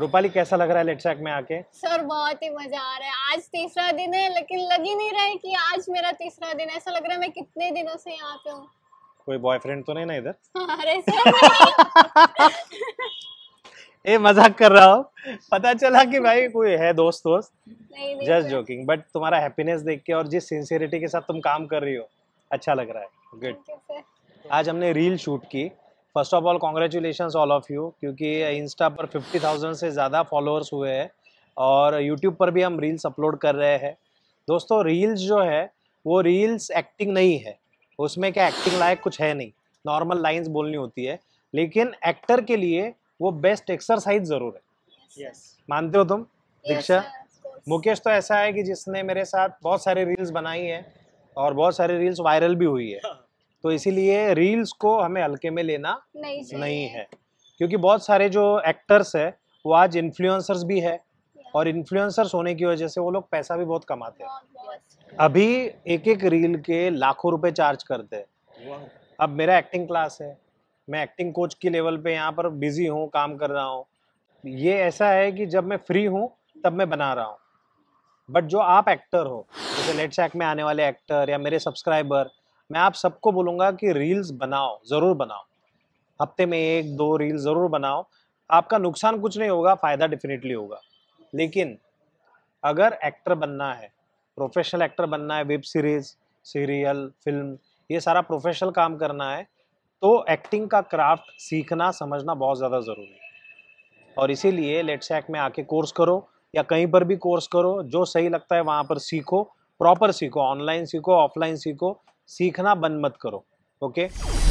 रूपाली कैसा लग रहा है लेट में आके सर बहुत ही मजा आ रहा है आज तीसरा दिन है लेकिन लग ही नहीं रहा है कि आज मेरा तीसरा दिन ऐसा लग रहा है मैं कितने दिनों से यहाँ पे हूँ कोई बॉयफ्रेंड तो नहीं ना इधर अरे सर ए मजाक कर रहा हूँ पता चला कि भाई कोई है दोस्त दोस्त जस्ट जोकिंग बट तुम्हारा हैप्पीनेस देख के और जिस सिंसियरिटी के साथ तुम काम कर रही हो अच्छा लग रहा है गुड आज हमने रील शूट की first of all congratulation all of you क्योंकि इंस्टा पर फिफ्टी थाउजेंड से ज़्यादा फॉलोअर्स हुए हैं और यूट्यूब पर भी हम रील्स अपलोड कर रहे हैं दोस्तों रील्स जो है वो रील्स एक्टिंग नहीं है उसमें क्या एक्टिंग लायक कुछ है नहीं नॉर्मल लाइन्स बोलनी होती है लेकिन एक्टर के लिए वो बेस्ट एक्सरसाइज ज़रूर है yes. मानते हो तुम दीक्षा yes, मुकेश तो ऐसा है कि जिसने मेरे साथ बहुत सारे रील्स बनाई है और बहुत सारे रील्स वायरल भी हुई है हाँ। तो इसीलिए रील्स को हमें हल्के में लेना नहीं, नहीं है क्योंकि बहुत सारे जो एक्टर्स है वो आज इन्फ्लुएंसर्स भी है और इन्फ्लुएंसर्स होने की वजह से वो लोग पैसा भी बहुत कमाते हैं अभी एक एक रील के लाखों रुपए चार्ज करते हैं अब मेरा एक्टिंग क्लास है मैं एक्टिंग कोच की लेवल पे यहाँ पर बिजी हूँ काम कर रहा हूँ ये ऐसा है कि जब मैं फ्री हूँ तब मैं बना रहा हूँ बट जो आप एक्टर हो जैसे लेट्स एक्ट में आने वाले एक्टर या मेरे सब्सक्राइबर मैं आप सबको बोलूँगा कि रील्स बनाओ ज़रूर बनाओ हफ्ते में एक दो रील ज़रूर बनाओ आपका नुकसान कुछ नहीं होगा फ़ायदा डेफिनेटली होगा लेकिन अगर एक्टर बनना है प्रोफेशनल एक्टर बनना है वेब सीरीज़ सीरियल फिल्म ये सारा प्रोफेशनल काम करना है तो एक्टिंग का क्राफ्ट सीखना समझना बहुत ज़्यादा ज़रूरी है और इसीलिए लेट्स एक्ट में आके कोर्स करो या कहीं पर भी कोर्स करो जो सही लगता है वहाँ पर सीखो प्रॉपर सीखो ऑनलाइन सीखो ऑफलाइन सीखो सीखना बंद मत करो ओके